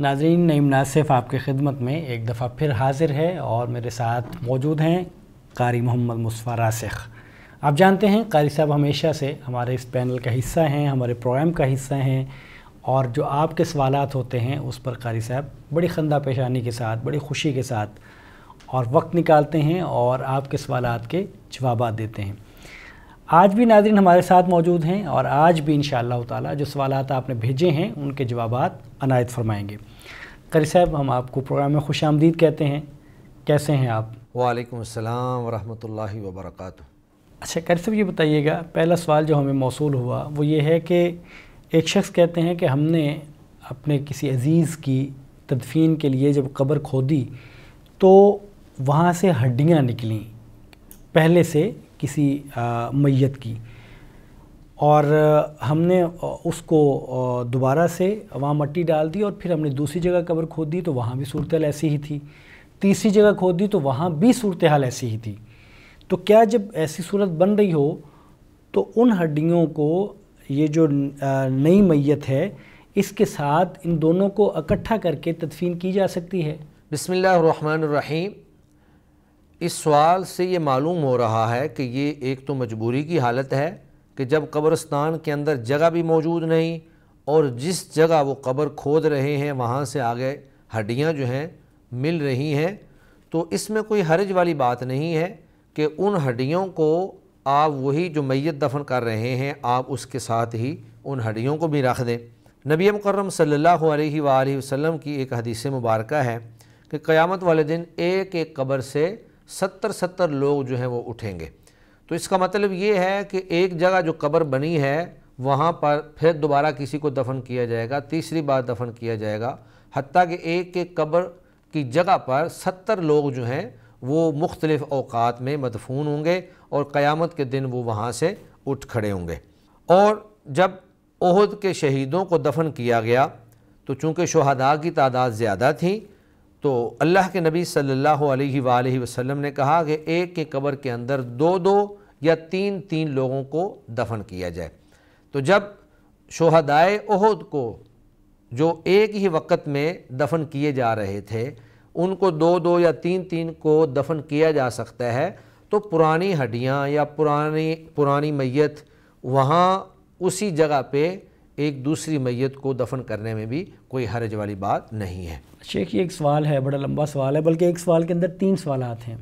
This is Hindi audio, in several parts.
नाजरीन नईम नासिफ आपकी खिदमत में एक दफ़ा फिर हाजिर है और मेरे साथ मौजूद हैं कारी मोहम्मद मुस्फा रासिख आप जानते हैं कारी साहब हमेशा से हमारे इस पैनल का हिस्सा हैं हमारे प्रोग्राम का हिस्सा हैं और जो आपके सवाल होते हैं उस पर कारी साहब बड़ी खंदा पेशानी के साथ बड़ी खुशी के साथ और वक्त निकालते हैं और आपके सवाल के जवाब देते हैं आज भी नादरीन हमारे साथ मौजूद हैं और आज भी इन ताला जो सवाल आपने भेजे हैं उनके जवाब अनायत फरमाएँगे करी साहब हम आपको प्रोग्राम में खुश आमदीद कहते हैं कैसे हैं आप वालेकुम अस्सलाम वरहमतुल्लाहि वबरक अच्छा करी साहब ये बताइएगा पहला सवाल जो हमें मौसू हुआ वो ये है कि एक शख्स कहते हैं कि हमने अपने किसी अज़ीज़ की तदफीन के लिए जब कब्र खोदी तो वहाँ से हड्डियाँ निकली पहले से किसी मैत की और हमने उसको दोबारा से वहाँ मट्टी डाल दी और फिर हमने दूसरी जगह कब्र खोद दी तो वहाँ भी सूरत ऐसी ही थी तीसरी जगह खोद दी तो वहाँ भी सूरत हाल ऐसी ही थी तो क्या जब ऐसी सूरत बन रही हो तो उन हड्डियों को ये जो नई मैत है इसके साथ इन दोनों को इकट्ठा करके तदफीन की जा सकती है बसमिल्लर इस सवाल से ये मालूम हो रहा है कि ये एक तो मजबूरी की हालत है कि जब कब्रस्तान के अंदर जगह भी मौजूद नहीं और जिस जगह वो कब्र खोद रहे हैं वहाँ से आगे हड्डियाँ जो हैं मिल रही हैं तो इसमें कोई हर्ज वाली बात नहीं है कि उन हड्डियों को आप वही जो मैत दफन कर रहे हैं आप उसके साथ ही उन हड्डियों को भी रख दें नबी मुकर्रम सल्लल्लाहु अलैहि वसल्लम की एक हदीस मुबारक है कि क़यामत वाले दिन एक एक कब्र से सत्तर सत्तर लोग जो हैं वो उठेंगे तो इसका मतलब ये है कि एक जगह जो कब्र बनी है वहाँ पर फिर दोबारा किसी को दफन किया जाएगा तीसरी बार दफन किया जाएगा हती कि एक एक कब्र की जगह पर सत्तर लोग जो हैं वो मुख्तलिफ़ अवकात में मदफून होंगे और क़यामत के दिन वो वहाँ से उठ खड़े होंगे और जब अहद के शहीदों को दफन किया गया तो चूँकि शहदा की तादाद ज़्यादा थी तो अल्लाह के नबी सल्लल्लाहु अलैहि सल्ला वसल्लम ने कहा कि एक के कबर के अंदर दो दो या तीन तीन लोगों को दफन किया जाए तो जब शोहदाए ओहद को जो एक ही वक्त में दफन किए जा रहे थे उनको दो दो या तीन तीन को दफन किया जा सकता है तो पुरानी हड्डियाँ या पुरानी पुरानी मैत वहाँ उसी जगह पे एक दूसरी मैयत को दफन करने में भी कोई हरज वाली बात नहीं है शेख अच्छा, ये एक सवाल है बड़ा लंबा सवाल है बल्कि एक सवाल के अंदर तीन सवाल हैं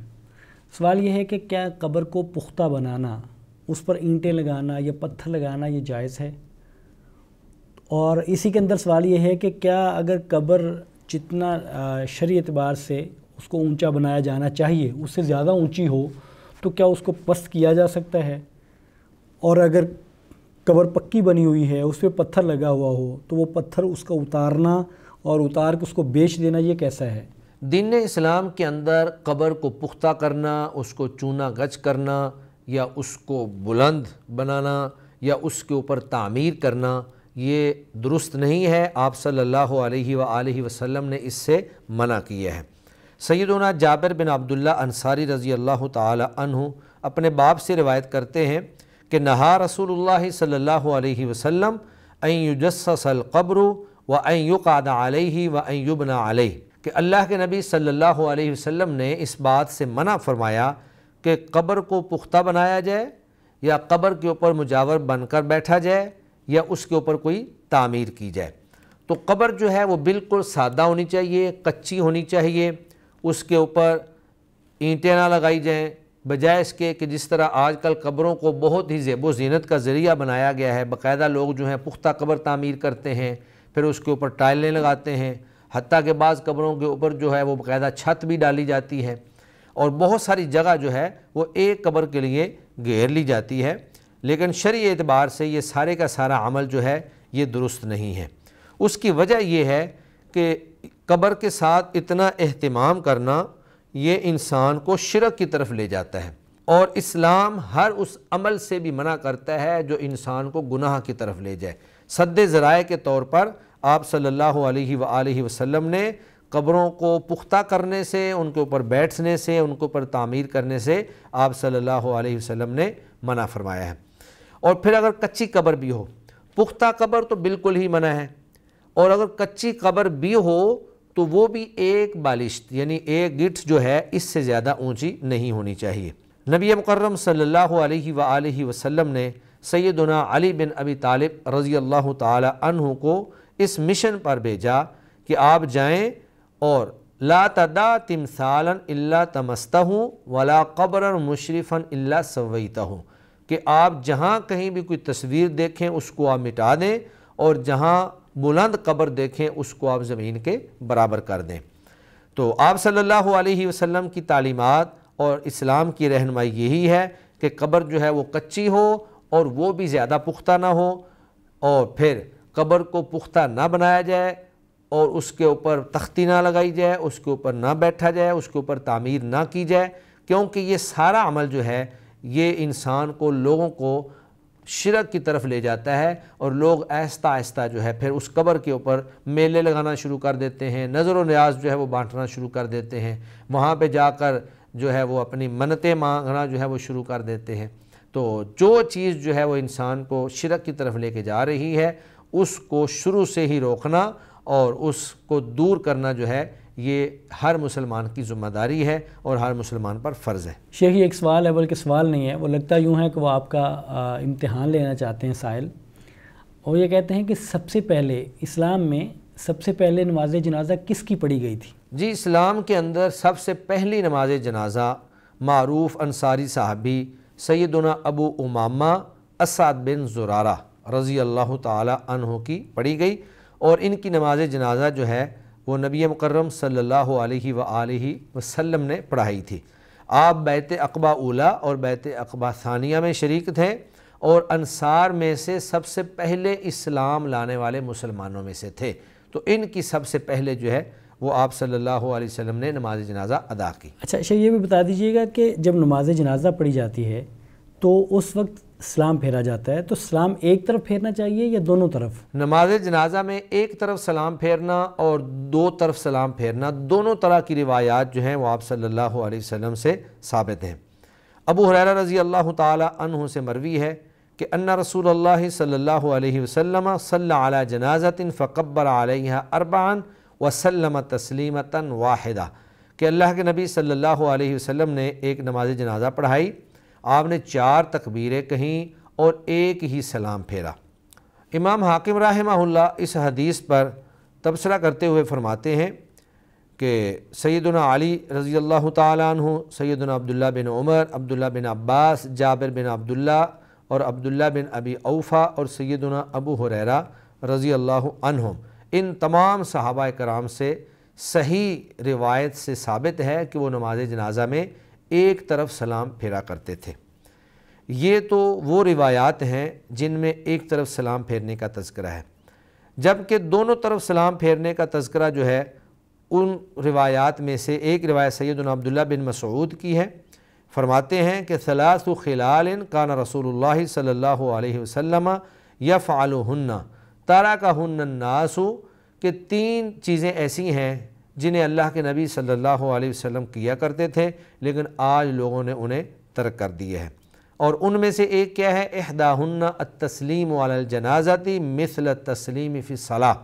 सवाल ये है कि क्या कब्र को पुख्ता बनाना उस पर ईंटें लगाना या पत्थर लगाना ये जायज़ है और इसी के अंदर सवाल ये है कि क्या अगर कब्र जितना शरी एतबार से उसको ऊंचा बनाया जाना चाहिए उससे ज़्यादा ऊंची हो तो क्या उसको पस्त किया जा सकता है और अगर कबर पक्की बनी हुई है उस पर पत्थर लगा हुआ हो तो वो पत्थर उसका उतारना और उतार के उसको बेच देना ये कैसा है दीन इस्लाम के अंदर क़बर को पुख्ता करना उसको चूना गच करना या उसको बुलंद बनाना या उसके ऊपर तामीर करना ये दुरुस्त नहीं है आप सल्लल्लाहु अलैहि सल्ला वसल्लम ने इससे मना किया है सैदना जाबिर बिन अब्दुल्ला अंसारी रज़ी अल्लाह तहु अपने बाप से रिवायत करते हैं कि नहा रसूल सल्ला वसलम अयुजस्सल कब्र व अयुकाद आलही व अयुबना आलह कि अल्लाह के नबी सल्लल्लाहु अलैहि वसल्लम ने इस बात से मना फरमाया कि कब्र को पुख्ता बनाया जाए या कब्र के ऊपर मुजावर बनकर बैठा जाए या उसके ऊपर कोई तामीर की जाए तो कब्र जो है वो बिल्कुल सादा होनी चाहिए कच्ची होनी चाहिए उसके ऊपर ईंटें ना लगाई जाएँ बजाय इसके कि जिस तरह आजकल कब्रों को बहुत ही जेबो जीनत का ज़रिया बनाया गया है बाकायदा लोग जो हैं पुख्ता कब्र तामीर करते हैं फिर उसके ऊपर टाइलें लगाते हैं हती के बाद कब्रों के ऊपर जो है वो बाकायदा छत भी डाली जाती है और बहुत सारी जगह जो है वो एक कब्र के लिए घेर ली जाती है लेकिन शरी एतबार से ये सारे का सारा अमल जो है ये दुरुस्त नहीं है उसकी वजह यह है कि कब्र के साथ इतना अहतमाम करना ये इंसान को शिरक की तरफ ले जाता है और इस्लाम हर उस अमल से भी मना करता है जो इंसान को गुनाह की तरफ ले जाए सद ज़राए के तौर पर आप सल्लल्लाहु अलैहि सल्ला वसल्लम ने कब्रों को पुख्ता करने से उनके ऊपर बैठने से उनके ऊपर तामीर करने से आप सल्लल्लाहु अलैहि वसल्लम ने मना फरमाया है और फिर अगर कच्ची कब्र भी हो पुख्ता कब्र तो बिल्कुल ही मना है और अगर कच्ची कब्र भी हो तो वो भी एक बालिश यानी एक गिट जो है इससे ज़्यादा ऊंची नहीं होनी चाहिए नबी मुकर्रम सल्लल्लाहु अलैहि व वसल्लम ने सैदना अली बिन अबी तालिब रज़ी अल्लाह तु को इस मिशन पर भेजा कि आप जाएँ और ला तदा तिमसालन इल्ला तमस्ता हूँ वला कब्र मुशरफ़न इल्ला सवैता हूँ कि आप जहाँ कहीं भी कोई तस्वीर देखें उसको आप मिटा दें और जहाँ बुलंद कब्र देखें उसको आप ज़मीन के बराबर कर दें तो आप सल्लल्लाहु अलैहि वसल्लम की तालीमात और इस्लाम की रहनमाई यही है कि कब्र जो है वो कच्ची हो और वो भी ज़्यादा पुख्ता ना हो और फिर कब्र को पुख्ता ना बनाया जाए और उसके ऊपर तख्ती ना लगाई जाए उसके ऊपर ना बैठा जाए उसके ऊपर तामीर ना की जाए क्योंकि ये सारा अमल जो है ये इंसान को लोगों को शिरक की तरफ ले जाता है और लोग आहिस्ता आहिस्ता जो है फिर उस कबर के ऊपर मेले लगाना शुरू कर देते हैं नज़र व न्याज जो है वो बांटना शुरू कर देते हैं वहाँ पर जाकर जो है वो अपनी मन्नतें मांगना जो है वो शुरू कर देते हैं तो जो चीज़ जो है वो इंसान को शिरक की तरफ लेके जा रही है उसको शुरू से ही रोकना और उसको दूर करना जो है ये हर मुसलमान की ज़िम्मेदारी है और हर मुसलमान पर फ़र्ज़ है शेख ये एक सवाल है बल्कि सवाल नहीं है वो लगता यूँ है कि वो आपका इम्तहान लेना चाहते हैं साहिल और ये कहते हैं कि सबसे पहले इस्लाम में सबसे पहले नमाज जनाजा किसकी पढ़ी गई थी जी इस्लाम के अंदर सबसे पहली नमाज जनाजा मरूफ अंसारी साहबी सैदना अबू उमामा असाद बिन जुरारा रज़ी अल्लाह तहों की पढ़ी गई और इनकी नमाज जनाजा जो है वो नबी मकरम सल्ला वसम व ने पढ़ाई थी आप बैत अकबा उला और बैत अकबा सानिया में शरीक थे और अनसार में से सबसे पहले इस्लाम लाने वाले मुसलमानों में से थे तो इनकी सबसे पहले जो है वो आप सल्लल्लाहु अलैहि वसल्लम ने नमाज जनाजा अदा की अच्छा अच्छा ये भी बता दीजिएगा कि जब नमाज जनाजा पढ़ी जाती है तो उस वक्त सलाम फेरा जाता है तो सलाम एक तरफ फेरना चाहिए या दोनों तरफ नमाज जनाजा में एक तरफ सलाम फेरना और दो तरफ सलाम फेरना दोनों तरह की रिवायात जो हैं वो आप सल्लल्लाहु अलैहि वसल्लम से साबित हैं अबू हुरैरा रज़ी अल्लाह तह से मरवी है कि अन्ना रसूल अल्लाह सल्लल्लाहु अलैहि वसल्लम सल्ला जनाज़तिन फ़कब्बर आलिहा अरबान वसलम तस्लीमता वाहिदा कि अल्लाह के नबी सल्लल्लाहु अलैहि वसल्लम ने एक नमाज जनाजा पढ़ाई आपने चार तकबीरें कहीं और एक ही सलाम फेरा इमाम हाकिम राहमल्ला इस हदीस पर तबसरा करते हुए फरमाते हैं कि सैदना अली रज़ी अल्लाह तु सैदना अब्दुल्ला बिन उमर अब्दुल्ला बिन अब्बास जाबिर बिन अब्दुल्ला और अब्दुल्ला बिन अबी औफ़ा और सैदना अबू हुररा रज़ी अल्लाह इन तमाम सहाबा कराम से सही रिवायत से साबित है कि वो नमाज जनाजा में एक तरफ सलाम फेरा करते थे ये तो वो रिवायात हैं जिनमें एक तरफ सलाम फेरने का तस्करा है जबकि दोनों तरफ सलाम फेरने का तस्करा जो है उन रिवायात में से एक रिवायत सैदन अब्दुल्ला बिन मसूद की है फरमाते हैं कि सलास खिलाल रसूल सल्ला वसलम या फ़ालहन्ना तारा का हन्नासु के तीन चीज़ें ऐसी हैं जिन्हें अल्लाह के नबी सल्लल्लाहु अलैहि वसल्लम किया करते थे लेकिन आज लोगों ने उन्हें तर्क कर दिए हैं और उनमें से एक क्या है अहदाहन्ना तस्लीम जनाज़ाती मिसल तस्लीम सलाह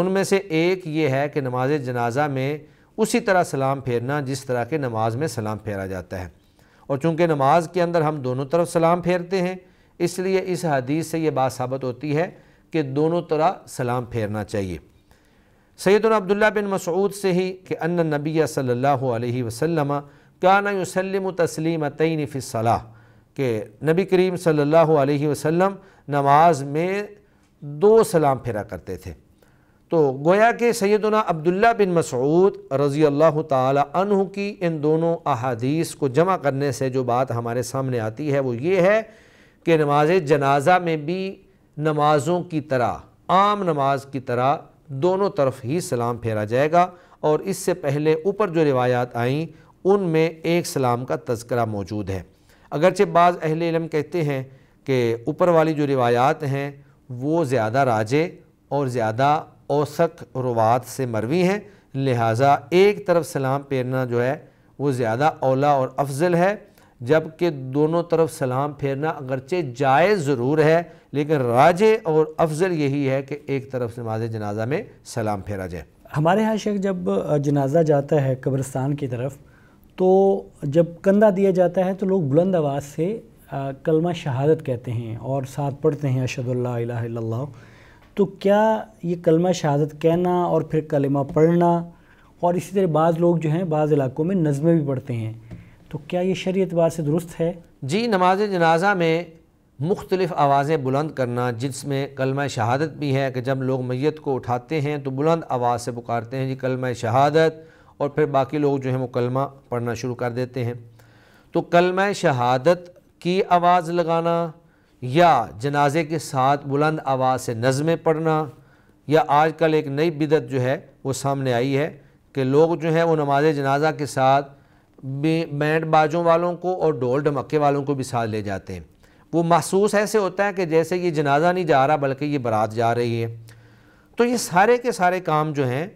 उनमें से एक ये है कि नमाज जनाजा में उसी तरह सलाम फेरना जिस तरह के नमाज में सलाम फेरा जाता है और चूँकि नमाज के अंदर हम दोनों तरफ सलाम फेरते हैं इसलिए इस हदीस से ये बात साबित होती है कि दोनों तरह सलाम फेरना चाहिए सैदन अब्दुल्ला बिन मसूद से ही कि अन नबी सल्ला वसलम काना युसलम तस्लीम तयन फ़िसला के नबी करीम सल्ला वसलम नमाज में दो सलाम फेरा करते थे तो गोया के सैदना अब्दुल्ला बिन मसूद रज़ी अल्लाह तह की इन दोनों अहादीस को जमा करने से जो बात हमारे सामने आती है वो ये है कि नमाज जनाजा में भी नमाज़ों की तरह आम नमाज की तरह दोनों तरफ ही सलाम फेरा जाएगा और इससे पहले ऊपर जो रिवायात आईं उनमें एक सलाम का तस्करा मौजूद है अगरचे बाज़ अहल इलम कहते हैं कि ऊपर वाली जो रिवायात हैं वो ज़्यादा राजे और ज़्यादा औसक रवात से मरवी हैं लिहाजा एक तरफ सलाम फेरना जो है वो ज़्यादा औला और अफजल है जबकि दोनों तरफ सलाम फेरना अगरचे जायज़ ज़रूर है लेकिन राजे और अफजल यही है कि एक तरफ नमाज जनाजा में सलाम फेरा जाए हमारे यहाँ शेख जब जनाजा जाता है कब्रस्तान की तरफ तो जब कंधा दिया जाता है तो लोग बुलंद आवाज़ से कलमा शहादत कहते हैं और साथ पढ़ते हैं अशदुल्ला तो क्या ये कलमा शहादत कहना और फिर कलमा पढ़ना और इसी तरह बाज़ लोग जो हैं बाज़ इलाकों में नज़में भी पढ़ते हैं तो क्या ये शरी एतबार से दुरुस्त है जी नमाज जनाजा में मुख्तलिफ़ आवाज़ें बुलंद करना जिसमें कलम शहादत भी है कि जब लोग मैत को उठाते हैं तो बुलंद आवाज़ से पुकारते हैं जी कलम शहादत और फिर बाकी लोग जो हैं वो कलमा पढ़ना शुरू कर देते हैं तो कलम शहादत की आवाज़ लगाना या जनाजे के साथ बुलंद आवाज़ से नज़में पढ़ना या आजकल एक नई बिदत जो है वो सामने आई है कि लोग जो हैं वो नमाज जनाजा के साथ बैंड बाजों वालों को और ढोल ढमक्के वालों को भी साथ ले जाते हैं वो महसूस ऐसे होता है कि जैसे ये जनाजा नहीं जा रहा बल्कि ये बारात जा रही है तो ये सारे के सारे काम जो हैं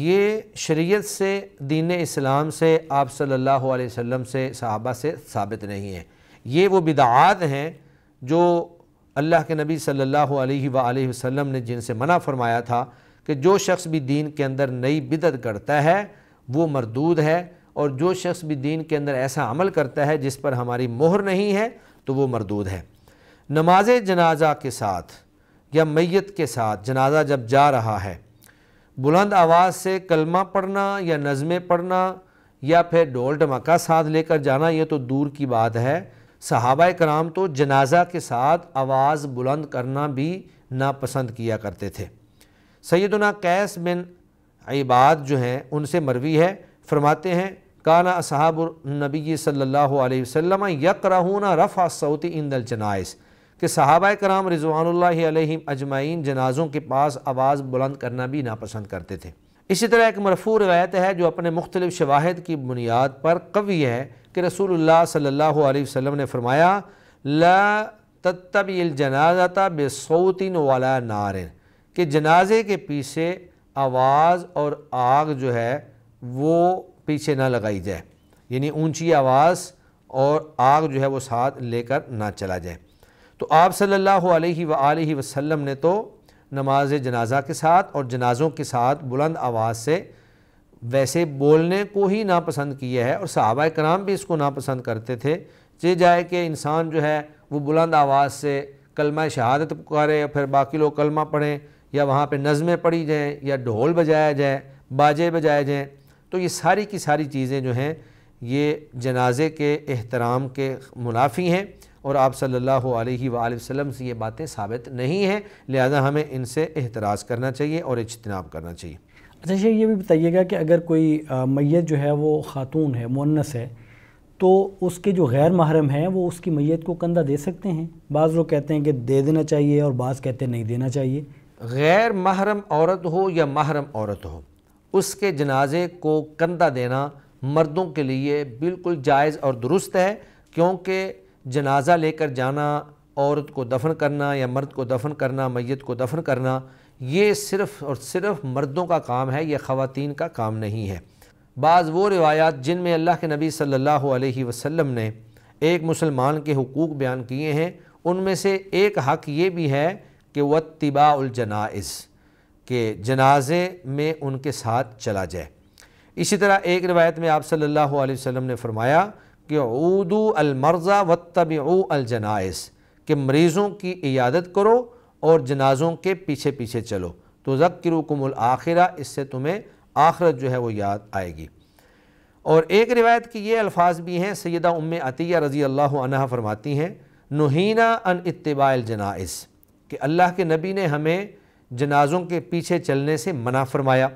ये शरीयत से दीन इस्लाम से आप सल्लल्लाहु अलैहि वसल्लम से सहाबा से साबित नहीं है ये वो बिदात हैं जो अल्लाह के नबी सल्लल्लाहु अलैहि वसल्लम ने जिनसे मना फरमाया था कि जो शख्स भी दीन के अंदर नई बिदत करता है वो मरदूद है और जो शख्स भी दीन के अंदर ऐसा अमल करता है जिस पर हमारी मोहर नहीं है तो वो मरदूद है नमाज जनाजा के साथ या मैत के साथ जनाजा जब जा रहा है बुलंद आवाज़ से कलमा पढ़ना या नज़में पढ़ना या फिर ढोल ढमाका साथ लेकर जाना ये तो दूर की बात है सहाबा कराम तो जनाजा के साथ आवाज़ बुलंद करना भी नापसंद किया करते थे सैदुना कैस बिन इबाद जो हैं उनसे मरवी है फरमाते हैं काना साहब नबी सल्ला वसम यकराहून रफ़ा सऊती इंदल जनाइस कि सहाबा कराम रिजवान अजमाइन जनाज़ों के पास आवाज़ बुलंद करना भी नापसंद करते थे इसी तरह एक मरफू रवायत है जो अपने मुख्तलि शवाहद की बुनियाद पर कवि है कि रसूल सल्ला वसम ने फरमाया ला तब जनाजाता बेसौतिन वाला नारिन के जनाजे के पीछे आवाज़ और आग जो है वो पीछे ना लगाई जाए यानी ऊंची आवाज़ और आग जो है वो साथ लेकर ना चला जाए तो आप सल्लल्लाहु अलैहि सल्ला वसल्लम ने तो नमाज जनाजा के साथ और जनाजों के साथ बुलंद आवाज़ से वैसे बोलने को ही नापसंद किया है और सहाबा कराम भी इसको नापसंद करते थे जे जाए कि इंसान जो है वो बुलंद आवाज़ से कलमा शहादत पुकारे या फिर बाकी लोग कलमा पढ़ें या वहाँ पर नज़में पढ़ी जाएँ या ढोल बजाया जाए बाजे बजाए जाएँ तो ये सारी की सारी चीज़ें जो हैं ये जनाजे के एहतराम के मुनाफी हैं और आप सल्लल्लाहु अलैहि वसल्लम से ये बातें साबित नहीं हैं लिहाजा हमें इनसे एहतराज़ करना चाहिए और इजतनाब करना चाहिए अच्छा शेख ये भी बताइएगा कि अगर कोई मैत जो है वो ख़ातून है मुनस है तो उसके जो गैर महरम हैं वो उसकी मैत को कंधा दे सकते हैं बाज़ लोग कहते हैं कि दे देना चाहिए और बाज़ कहते हैं नहीं देना चाहिए गैर महरम औरत हो या महरम औरत हो उसके जनाजे को कंधा देना मर्दों के लिए बिल्कुल जायज़ और दुरुस्त है क्योंकि जनाजा लेकर जाना औरत को दफन करना या मर्द को दफन करना मैत को दफन करना ये सिर्फ़ और सिर्फ़ मर्दों का काम है यह ख़वातीन का काम नहीं है बाज़ वो रिवायात जिनमें अल्लाह के नबी सल्लल्लाहु अलैहि वसल्लम ने एक मुसलमान के हकूक़ बयान किए हैं उनमें से एक हक़ ये भी है कि जनाइज़ कि जनाजे में उनके साथ चला जाए इसी तरह एक रिवायत में आप सल्लल्लाहु अलैहि वसल्लम ने फरमाया कि ऊदू अलमर्ज़ा व तब अलजनाइस के मरीज़ों की इयादत करो और जनाज़ों के पीछे पीछे चलो तो ज़क्रुकुमुल आखिरा इससे तुम्हें आखरत जो है वो याद आएगी और एक रिवायत की ये अल्फाज भी हैं सैदा उम अतिया रज़ी अल्लाह फरमाती हैं नहीना अन इतबाल जनाइस कि अल्लाह के नबी ने हमें जनाजों के पीछे चलने से मना फरमाया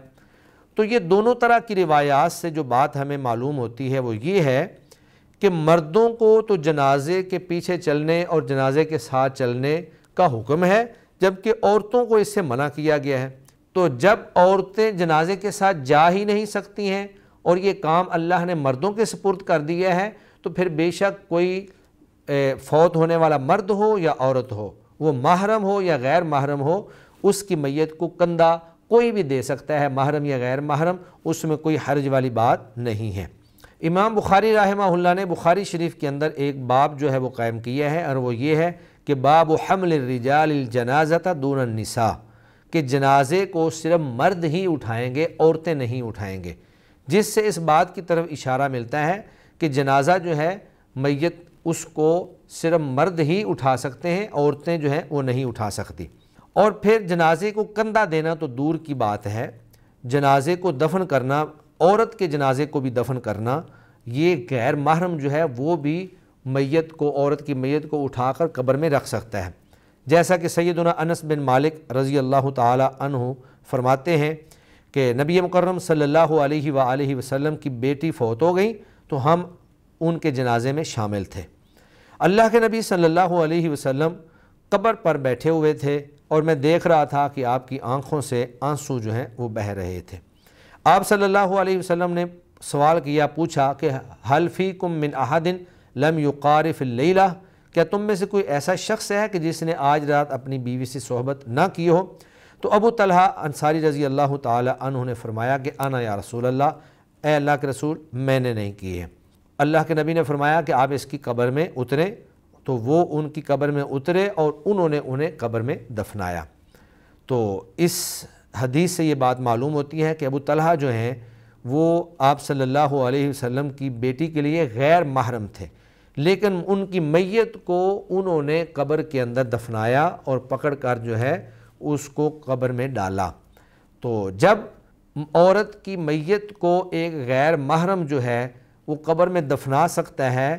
तो ये दोनों तरह की रिवायात से जो बात हमें मालूम होती है वो ये है कि मर्दों को तो जनाजे के पीछे चलने और जनाजे के साथ चलने का हुक्म है जबकि औरतों को इससे मना किया गया है तो जब औरतें जनाजे के साथ जा ही नहीं सकती हैं और ये काम अल्लाह ने मर्दों के सपुर्द कर दिया है तो फिर बेशक कोई फौत होने वाला मर्द हो या औरत हो वो महरम हो या गैर महरम हो उसकी मैयत को कंधा कोई भी दे सकता है महरम या गैर महरम उसमें कोई हर्ज वाली बात नहीं है इमाम बुखारी रहमा ने बुखारी शरीफ के अंदर एक बाब जो है वो कायम किया है और वो ये है कि बाब हमल रिजाल जनाजा दून निसा के जनाजे को सिर्फ मर्द ही उठाएंगे औरतें नहीं उठाएंगे जिससे इस बात की तरफ इशारा मिलता है कि जनाजा जो है मैत उसको सिर्फ मर्द ही उठा सकते हैं औरतें जो हैं वो नहीं उठा सकती और फिर जनाजे को कंधा देना तो दूर की बात है जनाजे को दफन करना औरत के जनाजे को भी दफन करना ये गैर महरम जो है वो भी मैत को औरत की मैत को उठाकर कब्र में रख सकता है जैसा कि सैदुना अनस बिन मालिक रज़ी अल्लाह तह फरमाते हैं कि नबी मुकर्रम सल्लल्लाहु अलैहि अलैहि वसल्लम की बेटी फ़ौत हो गई तो हम उनके जनाजे में शामिल थे अल्लाह के नबी सल्लल्लाहु अलैहि वसल्लम कब्र पर बैठे हुए थे और मैं देख रहा था कि आपकी आंखों से आंसू जो हैं वो बह रहे थे आप सल्लल्लाहु अलैहि वसल्लम ने सवाल किया पूछा कि हल्फ़ी कुम मिन अहादिन लम युकारफ़ लैला क्या तुम में से कोई ऐसा शख्स है कि जिसने आज रात अपनी बीवी से सोहबत ना की हो तो अबू तलहा अंसारी रज़ी अल्लाह तु ने फरमाया कि आना या रसूल अल्लाह ए अल्लाह के रसूल मैंने नहीं की है अल्लाह के नबी ने फरमाया कि आप इसकी कब्र में उतरें तो वो उनकी कब्र में उतरे और उन्होंने उन्हें कब्र में दफनाया तो इस हदीस से ये बात मालूम होती है कि अबू तलहा जो हैं वो आप सल्लल्लाहु अलैहि वसल्लम की बेटी के लिए गैर महरम थे लेकिन उनकी मैत को उन्होंने कब्र के अंदर दफनाया और पकड़ कर जो है उसको कब्र में डाला तो जब औरत की मैत को एक गैर महरम जो है वो कब्र में दफना सकता है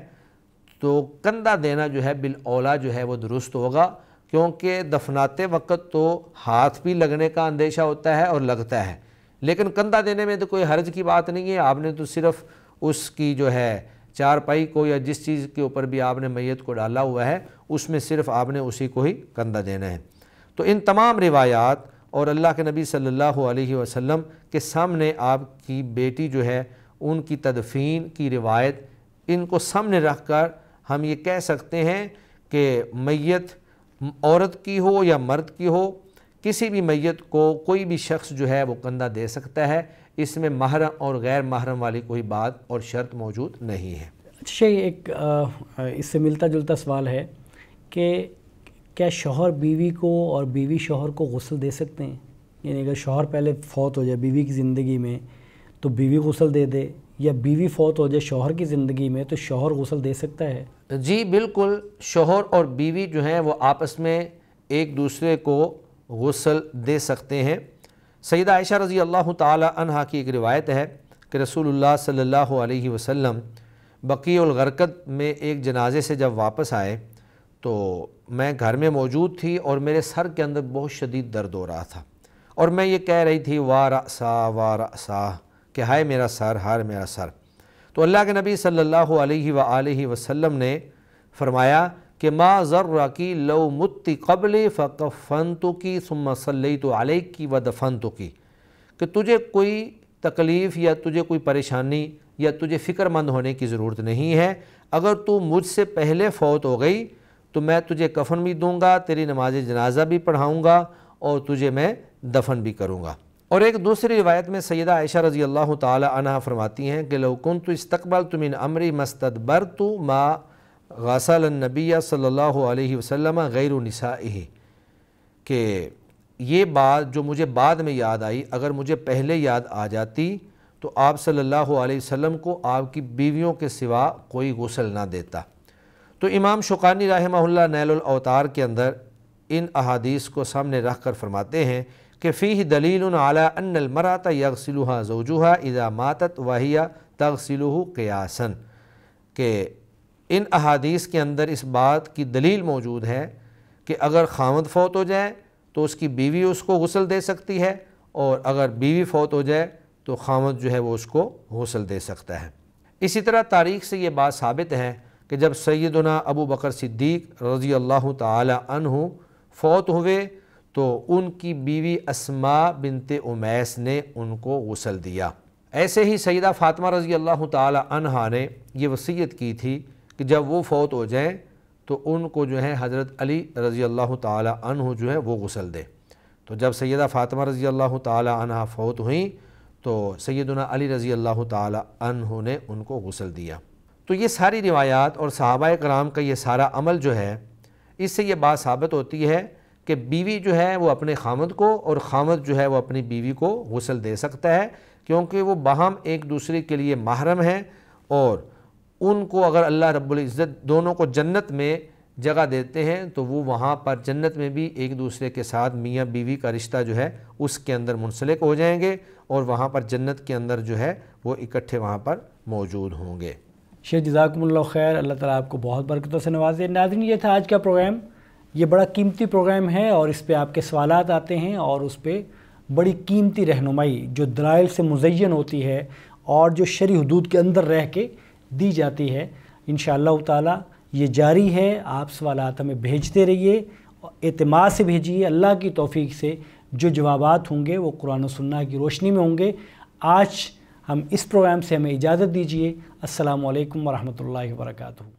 तो कंधा देना जो है बिल औला जो है वो दुरुस्त होगा क्योंकि दफनाते वक्त तो हाथ भी लगने का अंदेशा होता है और लगता है लेकिन कंधा देने में तो कोई हर्ज की बात नहीं है आपने तो सिर्फ उसकी जो है चारपाई को या जिस चीज़ के ऊपर भी आपने मैत को डाला हुआ है उसमें सिर्फ आपने उसी को ही कंधा देना है तो इन तमाम रिवायात और अल्लाह के नबी सल्लल्लाहु अलैहि वसल्लम के सामने आपकी बेटी जो है उनकी तदफीन की रिवायत इनको सामने रख कर हम ये कह सकते हैं कि मैत औरत की हो या मर्द की हो किसी भी मैत को कोई भी शख्स जो है वो कंधा दे सकता है इसमें महरम और गैर महरम वाली कोई बात और शर्त मौजूद नहीं है अच्छा एक इससे मिलता जुलता सवाल है कि क्या शोहर बीवी को और बीवी शोहर को गसल दे सकते हैं यानी अगर शोहर पहले फौत हो जाए बीवी की ज़िंदगी में तो बीवी गसल दे दे या बीवी फौत हो जाए शोहर की ज़िंदगी में तो शोहर गसल दे सकता है जी बिल्कुल शोहर और बीवी जो हैं वो आपस में एक दूसरे को गसल दे सकते हैं सैद आयशा रज़ी अल्लाह तहा की एक रिवायत है कि रसूलुल्लाह सल्लल्लाहु अलैहि वसल्लम में एक जनाजे से जब वापस आए तो मैं घर में मौजूद थी और मेरे सर के अंदर बहुत शदीद दर्द हो रहा था और मैं ये कह रही थी वारा सा वारा सा कि हाय मेरा सर हार मेरा सर तो अल्लाह के नबी सल्लल्लाहु अलैहि सल्ला वसल्लम ने फरमाया कि माँ ज़र्रा की लो मुत्ति कबल फ़न तो की सुम तो आलई की व दफन तो की कि तुझे कोई तकलीफ़ या तुझे कोई परेशानी या तुझे फ़िक्रमंद होने की ज़रूरत नहीं है अगर तू मुझसे पहले फ़ौत हो गई तो मैं तुझे कफ़न भी दूँगा तेरी नमाज जनाजा भी पढ़ाऊँगा और तुझे मैं दफन भी करूँगा और एक दूसरी रिवायत में सैदा आयशा रजी अल्लाह तह फरमाती हैं कि लौकुन तो इस्तबाल तुमिन अमरी मस्तबर तो माँ गसल सल्ला वसम गैर नसा कि ये बात जो मुझे बाद में याद आई अगर मुझे पहले याद आ जाती तो आप सल्ला वसम को आपकी बीवियों के सिवा कोई गसल ना देता तो इमाम शुकानी रहमल्ला नैलतार के अंदर इन अहादीस को सामने रख कर फरमाते हैं कि फ़ी दलील अनमरात यगसिलहा जोजुहा इज़ा मातत वाहिया तगसिलह क़यासन के इन अहादीस के अंदर इस बात की दलील मौजूद है कि अगर खामद फौत हो जाए तो उसकी बीवी उसको गसल दे सकती है और अगर बीवी फौत हो जाए तो खामद जो है वो उसको गसल दे सकता है इसी तरह तारीख से ये बात साबित है कि जब सैदना अबू बकर सिद्दीक रज़ी अल्लाह तन फौत हुए तो उनकी बीवी असमा बिनते उमैस ने उनको गसल दिया ऐसे ही सैदा फातमा रज़ी अल्लाह तहा ने यह वसीयत की थी कि जब वो फौत हो जाएँ तो उनको जो है हज़रत अली रज़ी अल्लाह तह जो है वो गसल दें तो जब सैदा फ़ातिमा रज़ी अल्लाह तहा फ़ौत हुई तो सैदना अली रज़ी अल्लाह तहु ने उनको गसल दिया तो ये सारी रिवायात और सहाबा कराम का ये सारा अमल जो है इससे ये बात साबित होती है कि बीवी जो है वो अपने खामद को और खामद जो है वो अपनी बीवी को गसल दे सकता है क्योंकि वो बाहम एक दूसरे के लिए महरम हैं और उनको अगर अल्लाह रब्बुल इज़्ज़त दोनों को जन्नत में जगह देते हैं तो वो वहाँ पर जन्नत में भी एक दूसरे के साथ मियाँ बीवी का रिश्ता जो है उसके अंदर मुंसलिक हो जाएंगे और वहाँ पर जन्नत के अंदर जो है वो इकट्ठे वहाँ पर मौजूद होंगे शेख जजाकमल खैर अल्लाह ताला आपको बहुत बरकतों से नवाजे नाजन ये था आज का प्रोग्राम ये बड़ा कीमती प्रोग्राम है और इस पर आपके सवाल आते हैं और उस पर बड़ी कीमती रहनुमाई जो दलाइल से मुजैन होती है और जो शरी हदूद के अंदर रह के दी जाती है इन ताला ये जारी है आप सवाल हमें भेजते रहिए अतमाद से भेजिए अल्लाह की तोफ़ी से जो जवाब होंगे वो कुरान सुन्ना की रोशनी में होंगे आज हम इस प्रोग्राम से हमें इजाज़त दीजिए असलकम वरहमल वर्का